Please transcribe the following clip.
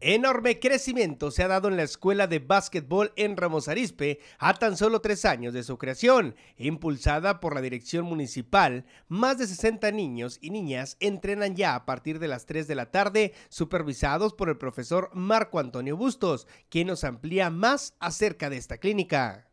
Enorme crecimiento se ha dado en la escuela de básquetbol en Ramos Arizpe a tan solo tres años de su creación. Impulsada por la dirección municipal, más de 60 niños y niñas entrenan ya a partir de las 3 de la tarde, supervisados por el profesor Marco Antonio Bustos, quien nos amplía más acerca de esta clínica.